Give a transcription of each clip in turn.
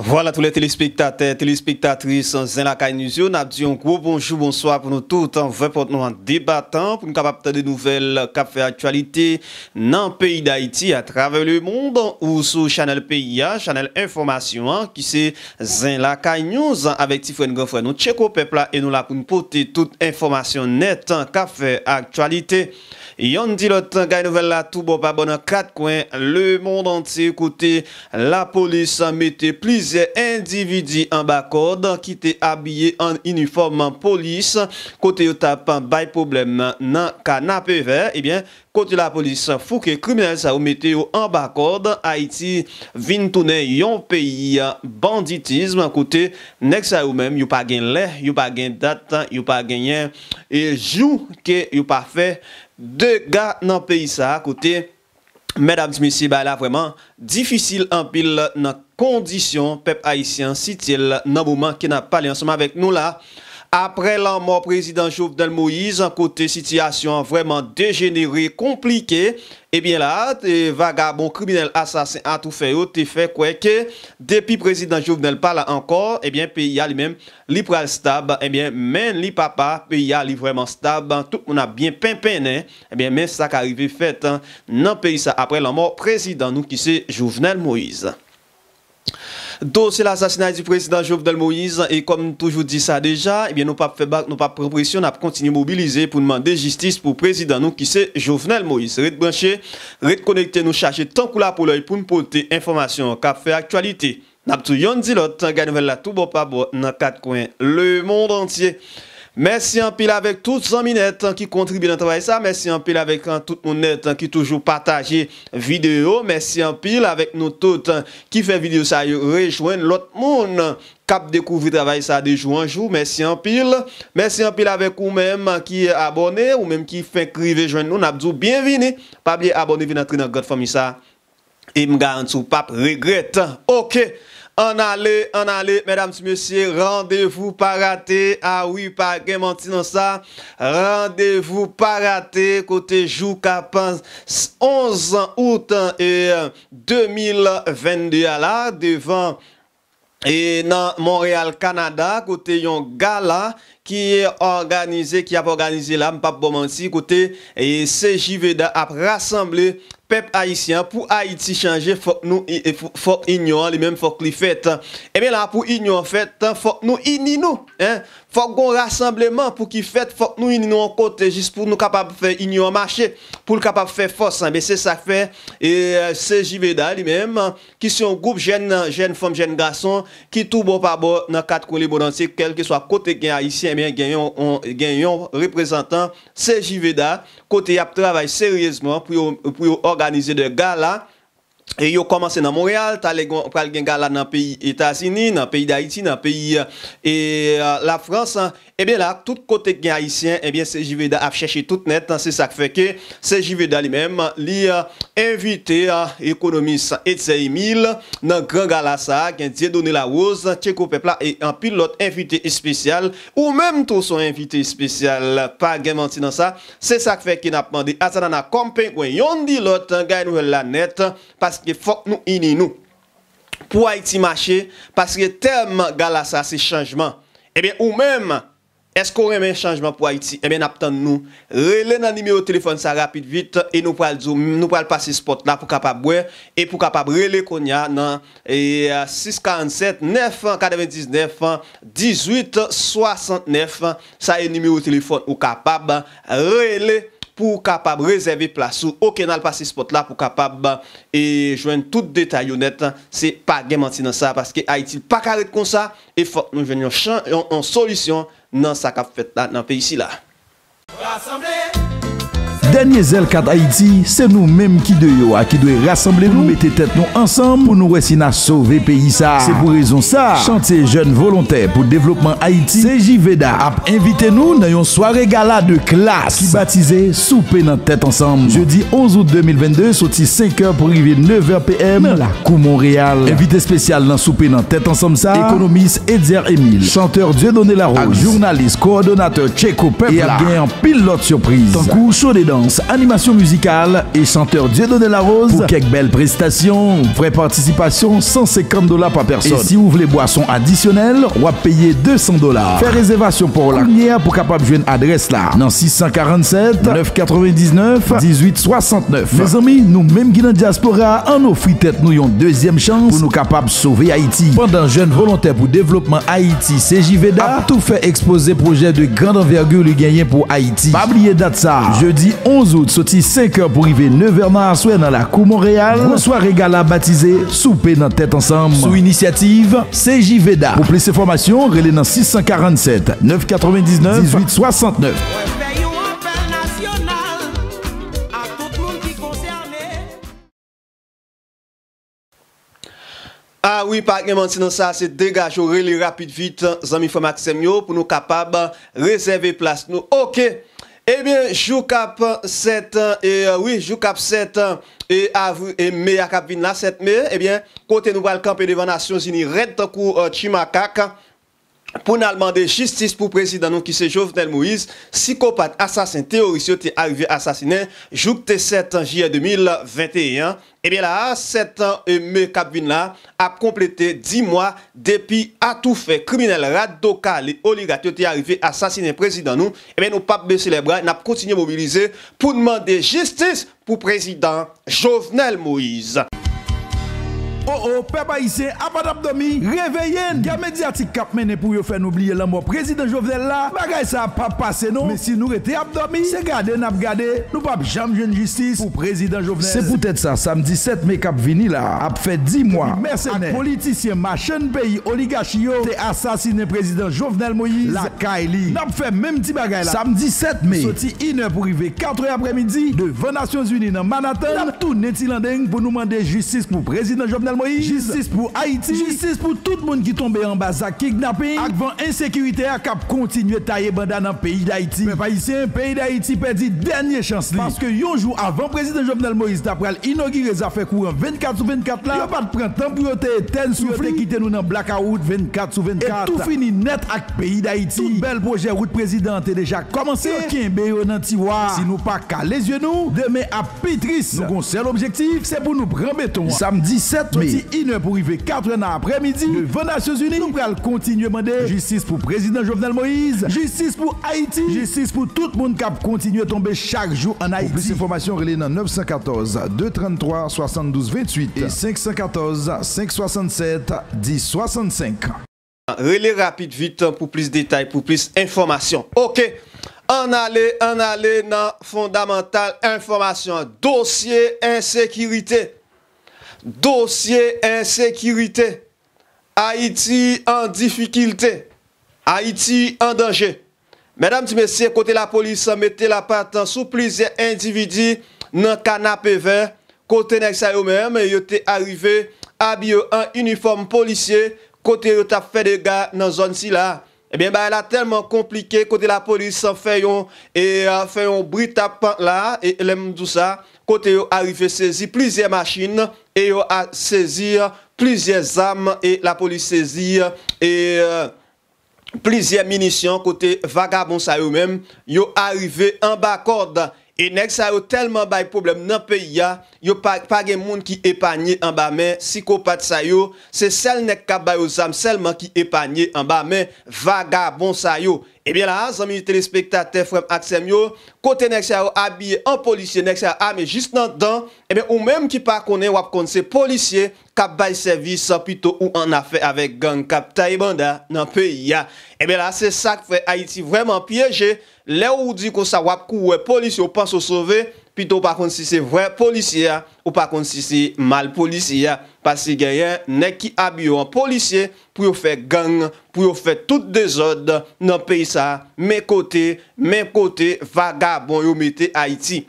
Voilà tous les téléspectateurs, téléspectatrices, zin la Nous a dit un gros bonjour, bonsoir pour nous tous. En hein, vrai, pour nous en débattant, pour nous capables de nouvelles qui fait actualité dans le pays d'Haïti à travers le monde hein, ou sur Channel PIA, Channel Information, hein, qui c'est la News avec Tiffany Gonfrey. Nous checkons au peuple et nous la pour nous porter toute information nette qui fait actualité. Yon di lot, gay nouvel la, tou bo pa bon an kat kwen le mond an ti, kote la polis mette plize individi an bak kode, kite abye an uniforman polis, kote yo tapan bay problem nan ka nape ver, ebyen, eh kote la polis fouke kriminal sa ou mette yo an bak kode, Haiti vintounen yon peyi banditisme, kote, nek sa ou men, yo pa gen le, yo pa gen dat, yo pa gen yen, e jou ke yo pa fe, De ga nan peyi sa akote Mèdame Dismissi ba la vwèman Difisil anpil nan kondisyon Pep haisyen sitil nan bouman Ki nan pale anseman vek nou la Apre lan mor prezidant Jouvenel Moïse, an kote sityasyon vwèman degenere, komplike, ebyen la, te vagabon, kriminel, asasen, an tou feyo, te fe kweke, depi prezidant Jouvenel pala ankor, ebyen pe yal li mèm, li pral stab, ebyen men li papa, pe yal li vwèman stab, tout moun a byen penpenen, ebyen men sa ka rive fet nan pe yisa apre lan mor prezidant nou ki se Jouvenel Moïse. Dosè la sasinaj di prezidant Jovenel Moïse, e kom nou toujou di sa deja, eh nou pa prepresyon ap kontinu mobilize pou nman de jistis pou prezidant nou ki se Jovenel Moïse. Redbranche, redkonekte nou chache tankou la pou lòy pou mponte informasyon kap fe aktualite. Nap tou yon di lot, ganyouvel la toubou pa bo nan kat kwen le mond antye. Mersi an pil avek tout zan minet ki kontribi nan travay sa. Mersi an pil avek tout moun net ki toujou pataje video. Mersi an pil avek nou tout ki fe video sa yo rejwen lot moun. Kap dekouvri travay sa dejou an jou. Mersi an pil. Mersi an pil avek ou menm ki abone ou menm ki fe krive jwen nou. Nabdou bienvine. Pabli abone vina tri nan God Famisa. E mga an sou pap regrete. Ok. En aller, en aller, mesdames et messieurs, rendez-vous pas raté. Ah oui, pas guémenti dans ça. Rendez-vous pas raté côté jour 11 août et 2022 euh, ah là devant E nan Montreal, Kanada, kote yon gala e ki ap organize la, mpap bomansi, kote se jive da ap rassemble pep Haitien pou Haiti chanje fok nou, e fok inyo, li menm fok li fèt. E men la pou inyo fèt, fok nou iny nou, ehm. Fok goun rassembleman pou ki fet, fok nou in yon kote jist pou nou kapap fè in yon mache pou l kapap fè fòs. Ben se sa fè, Seji Veda li mèm, ki se yon goup jen, jen fòm, jen gason, ki tou bò pa bò nan kat kou li bonansi, kel ke swa kote gen aisyen, gen yon reprezentan Seji Veda, kote yap travay seryezman pou yon organize de gala, E yo komanse nan Montreal, ta le pral gen gala nan peyi Etasini, nan peyi Daiti, nan peyi e, la Fransa. Ebyen eh la, tout kote gen Aisyen, ebyen eh Sejiveda ap chèche tout net, se sak feke, Sejiveda li mèm, li invité ekonomi euh, 187 mil, nan gran Galasa, gen diè donè la wòz, tchèk ou pepla, e an pil lot, invité espesyal, ou mèm tou son invité espesyal, pa gen manti nan sa, se sak feke nap mandi, atan an akompe, ou en yondi lot, gen nou el la net, paske fok nou ini nou, pou a iti mache, paske tem Galasa se chanjman, ebyen eh ou mèm, Eskou remen chanjman pou Haiti? Emen eh ap tan nou? Rele nan nimeyo telefon sa rapid vit E nou pal pasi spot la pou kapab we E pou kapab rele kon ya nan 647-99-18-69 Sa e nimeyo telefon ou kapab Rele pou kapab rezerve plasou Ok nan al pasi spot la pou kapab E jwen tout detay yo net Se pa gemanti nan sa Paske Haiti pa karet kon sa E fok nou venyon solisyon nan sakap fet la nan fe yisi la. Dernier Zelkat Haïti, c'est nous-mêmes qui de yo qui doit rassembler nous, mettre tête nous ensemble pour nous réussir à sauver pays ça. C'est pour raison ça, chantier jeunes volontaires pour développement Haïti, CJVDA a invité nous dans une soirée gala de classe qui baptisé Souper dans tête ensemble. Jeudi 11 août 2022, sorti 5h pour arriver 9h PM dans la Cour Montréal. Invité spécial dans Souper dans tête ensemble ça, économiste Edzer Emile, chanteur Dieu la Rose journaliste coordonnateur Tchéco Pepla et a pile pilote surprise. Tant coup chaud dedans animation musicale et chanteur Dieudonné rose pour quelques belles prestations. Vraie participation, 150 dollars par personne. Et si vous voulez boissons additionnelles, on va payer 200 dollars. Faire réservation pour la pour capable jouer une adresse là. Dans 647 999 1869. Mes amis, nous même qui dans diaspora, en offre tête nous une deuxième chance pour nous capables sauver Haïti. Pendant jeune volontaire pour développement Haïti, CJVDA tout fait exposer projet de grande envergure le gagné pour Haïti. Pas oublier date ça. Jeudi 11 août, sorti 5h pour arriver 9h dans la dans la Cour Montréal. soit soir gala baptisé, Souper dans Tête Ensemble. Sous initiative CJVDA. Pour plus d'informations, relais dans 647 999 1869. Ah oui, pas de ça, c'est dégage. relais rapide vite, amis Fomaxemio, pour nous capables réserver place. Nous, ok. Ebyen, jou kap set e avu e me a kap vin la set me, ebyen, eh kote nou bal kamp e devanasyon zini red takou euh, chimakaka. Poun al mande justice pou prezident nou ki se Jovenel Moïse, psikopat, asasin, teoris yo te arive asasine, jouk te 7 jan 2021, ebe la a 7 jan e me kabine la ap komplete 10 mwa depi atoufe kriminel rad doka li oligat yo te arive asasine prezident nou, ebe eh nou pap be celebra, nap kontinye mobilize pou mande justice pou prezident Jovenel Moïse. Ho ho, pepa yise, apad abdomi, reveyen! Gya me di ati kap menen pou yo fen oubliye lan mou prezident Jovenel la, bagay sa apap pase nou, me si nou rete abdomi, se gade nap gade, nou pap jam jen justice pou prezident Jovenel. Se poutet sa, samdi set me kap vini la, ap fe di mwa, ap politisyen ma chen peyi oligachiyo, te asasine prezident Jovenel Moïse, la kaili. Nap fe menm ti bagay la, samdi set me, soti iner pou rive 4 ay apremidi, de 20 Nasyons Unis nan Manhattan, nap tou neti landeng pou nou mande justice pou prezident Jovenel Moïse, justice pou Haiti, justice pou tout moun ki tombe yon baza ki gnappin akvan insekirite ak ap kontinye tayye banda nan peyi d'Haiti. Mwen pa yise yon peyi d'Haiti perdi denye chansli paske yonjou avan prezident Jovenel Moïse d'April inogire zafè kou an 24 sou 24 la, yon pat pren tempurote et tel soufli, et kite nou nan blakaout 24 sou 24, et tout fini net ak peyi d'Haiti. Tout bel proje route prezident te deja komanse, yon kin beyo nan tiwa si nou pa ka lesye nou, deme apitris. Nou kon sel objektif se pou nou prambeton. Samdi 7, Si inè pou rive 4è nan apremidi Nou vè nan Sosuni Nou pral kontinuè mandè J6 pou Prezident Jovenel Moïse J6 pou Haiti J6 pou tout moun kap kontinuè tombe chak jou an Haiti Pou plis informasyon relè nan 914-233-7228 E 514-567-1065 Relè rapid vite pou plis detay, pou plis informasyon Ok, an alè, an alè nan fondamental informasyon Dosye, insekiritè DOSYE INSEKIRITE AITI EN DIFIKILTE AITI EN DANGER MEDAM TI MESIYE KOTE LA POLIS METE LA PATAN SOU PLIZE INDIVIDI NAN KANAPE VEN KOTE NEXAYO MENME YOTE ARIVE ABYE EN UNIFORME POLISYE KOTE YOTA FEDEGA NAN ZON SI LA EBYEN eh BA ELLA TELMAN KOMPLIKE KOTE LA POLIS FAYON euh, BRITA PANT LA ELEM DOO SA KOTE YOTA ARIVE SEZI PLIZE MACHINE SON PANTA E yo a sezir plizye zam e la polis sezir e, e plizye minisyon kote vagabon sa yo mem. Yo arive an ba kord e nek sa yo telman bay problem nan peyi ya. Yo pa gen moun ki epanye an ba men, psikopat sa yo, se sel nek kap bayo zam, selman ki epanye an ba men, vagabon sa yo. Ebya eh la, zanmi telespektate fwem aksem yo, kote nek se yo abye an polisye, nek se yo ame jist nan dan, ebya ou menm ki pa konen wap konde se polisye, kap baye servis an pito ou an afe avèk gang kap, ta ebanda nan pe ya. Ebya la, se sak fwe Haiti vweman pyeje, le ou di kon sa wap kouwe polisye ou pan so sove, ebya la, Pito ou pa konsise vwe polisye ya, ou pa konsise mal polisye ya. Pase genyen ne ki abyo an polisye pou yo fe gang, pou yo fe tout dezod nan pey sa men kote, men kote vagabon yo mette Haiti.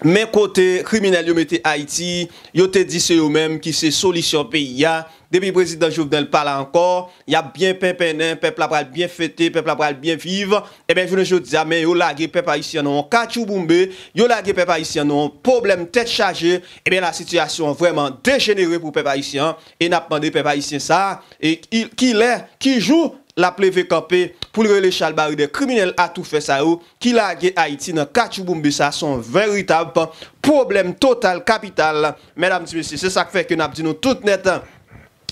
Men kote kriminelle yo mette Haiti, yo te di se yo menm ki se solisyon pey ya. Depi prezident Jouvenel pa la ankor, ya bien pepe nen, pepe la pral bien fete, pepe la pral bien vive, e eh ben jounen jounen diya, men yo lage pepe Haitien nou an kachouboumbe, yo lage pepe Haitien nou an problem tete chaje, e eh ben la sityasyon vwèman degenere pou pepe Haitien, e nap mande pepe Haitien sa, e ki lè, ki jou la pleve kampe, pou lè lè chal bari de kriminelle atou fè sa ou, ki lage Haitien nou an kachouboumbe sa, son veritab, problem total kapital, mèdame di mesi, se sak fèk yon ap di nou tout nette,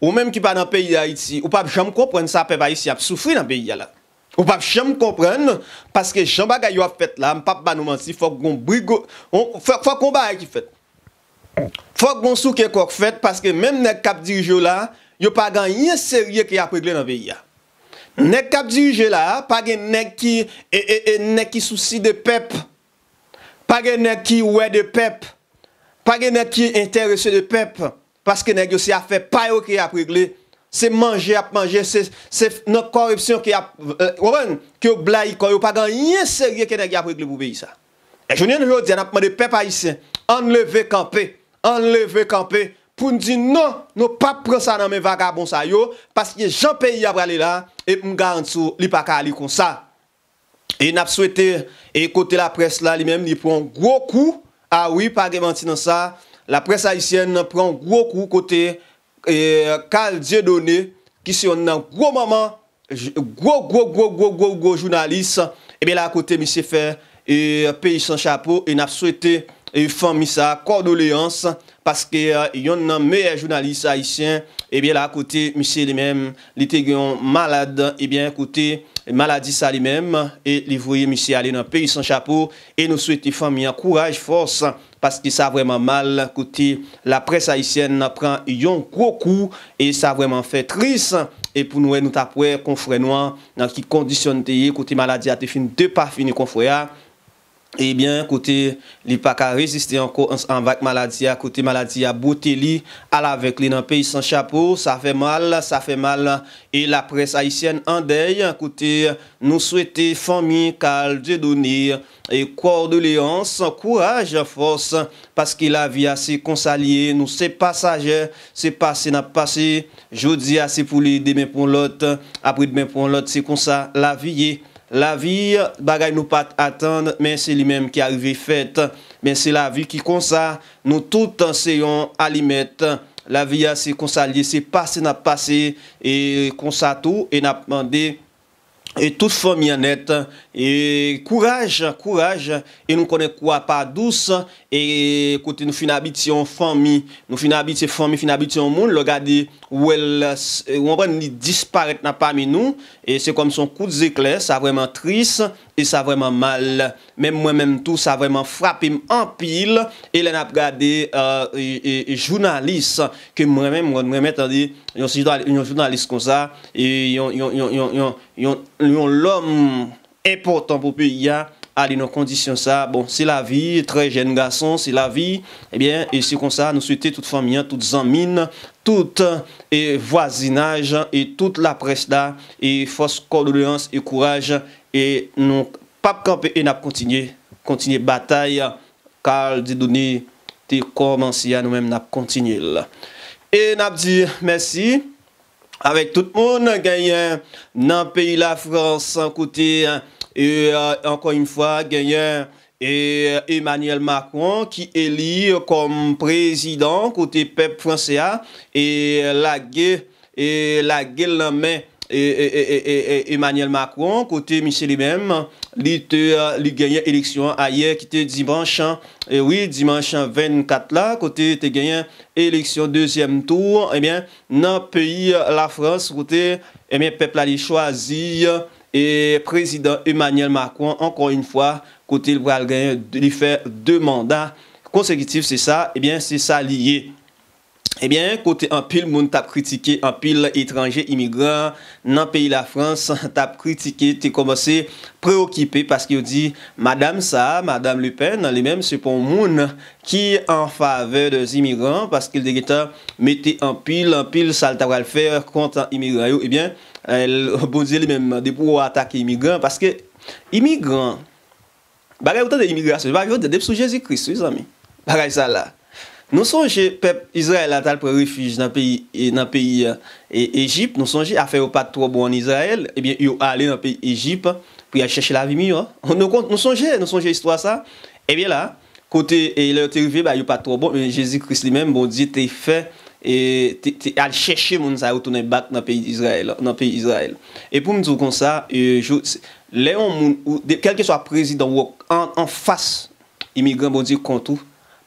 Ou mèm ki pa nan peyi ya iti, ou pa ap chanm kompren sa pe bayi si ap soufri nan peyi ya la. Ou pa ap chanm kompren, paske chanm bagay yo ap fet la, m pap banouman si, fòk gon brigo, fòk kon bayi ki fet. Fòk gon souke kòk fet, paske mèm nek kap dirijo la, yo pa gan yin serye ki ap pregle nan peyi ya. Nek kap dirijo la, pa gen e, e, e, nek ki souci de pep, pa gen nek ki ouè de pep, pa gen nek ki interese de pep. Paske negyo se a fe payo ki a pregle, se manje ap manje, se nan korupsyon ki a, eh, wavon, ki yo bla yi kon, yo pa gan yin serye ki negyo a pregle pou be yi sa. E jounen nou yo di an ap mande pe pa yi sen, anleve kampe, anleve kampe, pou nou di nou, nou pa pren sa nan men vagabon sa yo, paske jen pe yi ap brale la, ep mga ansou li pa ka li kon sa. E nap swete, e kote la pres la li menm, li pon gwo kou a wipa ge manti nan sa, la pres aisyen pran gwo kou kote euh, Karl Diedoné, ki se yon nan gwo maman, gwo, gwo, gwo, gwo, gwo, gwo, gwo jounalist, ebe eh la kote misi fè, euh, peyi son chapo, e nap souwete, E yon fòm misa kordoleans, paske uh, yon nan meyè jounalist haisyen, ebyè la kote misi li mèm, li te gyon malade, ebyè kote maladi sa li mèm, e li voye misi alè nan peri son chapo, e nou sou eti fòm mi an kouraj, fòs, paske sa vwèman mal, kote la pres haisyen nan pran yon koukou, e sa vwèman fè tris, e pou noue nou tapwe kon fwènoan nan ki kondisyon te ye, kote maladi ate fin de pa fin kon fwèya. Ebyen, eh kote, li pa ka reziste anko an vak maladya, kote maladya boteli, al avek li nan peyi san chapo, sa fe mal, sa fe mal, e la pres aisyen andey, kote, nou swete fami, kal, dje doni, e kwa orde le ans, an kouraj, an fos, paske la vi ase konsa liye, nou se pasaje, se pase na pase, jodi ase pou li demen pon lot, apri demen pon lot, se konsa la viye. La vi bagay nou pat atan, men se li menm ki a revi fet, men se la vi ki konsa, nou toutan se yon alimet. La vi a se konsa li se pase na pase, e konsa tou en ap mande. E tout fomi anet, e kouraj, kouraj, e nou konen kwa pa dous, e kote nou fin abiti yon fomi, nou fin abiti yon fomi, fin abiti yon moun, logade ou el, ou anwen ni disparet nan pami nou, e se kom son kout zekler, sa vreman tris, E sa vreman mal. Men mwen men tout sa vreman frapim an pil. E lè nan ap gade jounalis. Ke mwen men mwen mwen mwen mèt an di. Yon jounalis kon sa. E yon yon yon yon yon yon yon yon yon lom. E potan pou pi ya. Ali nou kondisyon sa. Bon se la vi. Tre jen gason. Se la vi. Ebyen. E se kon sa. Nou souite tout faminyan. Tout zanmine. Tout vwazinaj. E tout la presda. E fos kodoulyans. E kouraj. E fos kodoulyans. E nou pap kampi e nap kontinye, kontinye batay, kal di doni te komansi anou men nap kontinye la. E nap di, mersi, avek tout moun genyen nan peyi la Frans, kote, e ankon yon fwa, genyen e, Emmanuel Macron, ki eli kom prezidant kote pep Fransia, e lage, e lage laman, et, Emmanuel Macron, côté Michel lui il a gagné élection hier qui était dimanche, hein. et oui, dimanche 24 là, côté te gagné élection deuxième tour, et eh bien, dans le pays, la France, côté, et eh bien, peuple a choisi, et président Emmanuel Macron, encore une fois, côté il va gagner, il fait deux mandats consécutifs, c'est ça, et eh bien, c'est ça lié. Ebyen, eh kote an pil moun tap kritike, an pil etranje, imigran, nan peyi la Frans, tap kritike, te komose preokipe, paske yo di, Madame Sa, Madame Le Pen, nan li men, se pon moun ki an fave de zi imigran, paske l degeta mette an pil, an pil salta wale fer kontan imigran yo, ebyen, eh bonze li men, de pou atake imigran, paske imigran, bagay ou tan de imigran, se bagay ou de dep sou Jezi Kristou, bagay sa la. Nou sonje, pep Israel atal pre refij nan peyi e, e, e, Egypt, nou sonje, afe yo patro bon en Israel, ebyen eh yo ale nan peyi Egypt, pri a cheshe la vimi yo. Nou sonje, nou sonje histwa sa, ebyen eh la, kote yo patro bon, jesikris li men bon di te fe, e al cheshe moun sa yo tonen bak nan peyi Israel. E pou mizou kon sa, kelke swa prezid an wak an fas, imigran bon di kontou,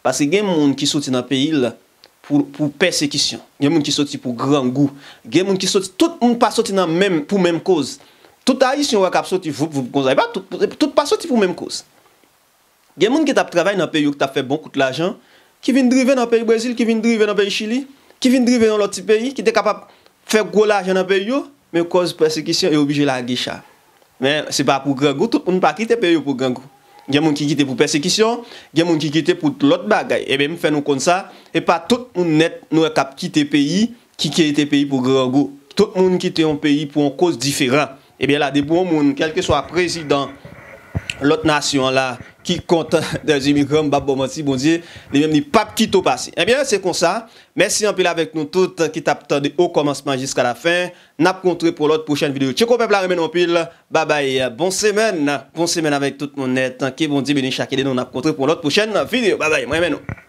Pase gen moun ki soti nan peyi la pou persekisyon, gen moun ki soti pou grangou, gen moun ki soti, tout moun pa soti pou menm koz. Tout ari si yon wak ap soti, tout pa soti pou menm koz. Gen moun ki tap travay nan peyi yo ki ta fe bon koute l'ajan, ki vin drive nan peyi Brazil, ki vin drive nan peyi Chile, ki vin drive nan loti peyi, ki te kapap fe gola ajan nan peyi yo, menm koz persekisyon e obije la gecha. Men, se pa pou grangou, tout moun pa ki te peyi yo pou grangou. gen moun ki kite pou persekisyon, gen moun ki kite pou lout bagay, ebe m fè nou kon sa, e pa tout moun net nou e kap kite peyi, ki kite peyi pou gri an go, tout moun kite an peyi pou an kos diferan, ebe la de pou moun, kelke swa prezident lout nasyon la, ki kontan derzi mi krom, bab bo mati, bon di, li mem ni pap ki to pasi. Ebyen, eh se kon sa, mersi anpil avek nou tout ki tap tande ou komansman jiska la fin, nap kontre pou lot pou chen videyo. Tcheko pepla remen anpil, babay, bon semen, bon semen avek tout mon net, anke, bon di, meni chakele nou nap kontre pou lot pou chen videyo, babay, mwen men nou.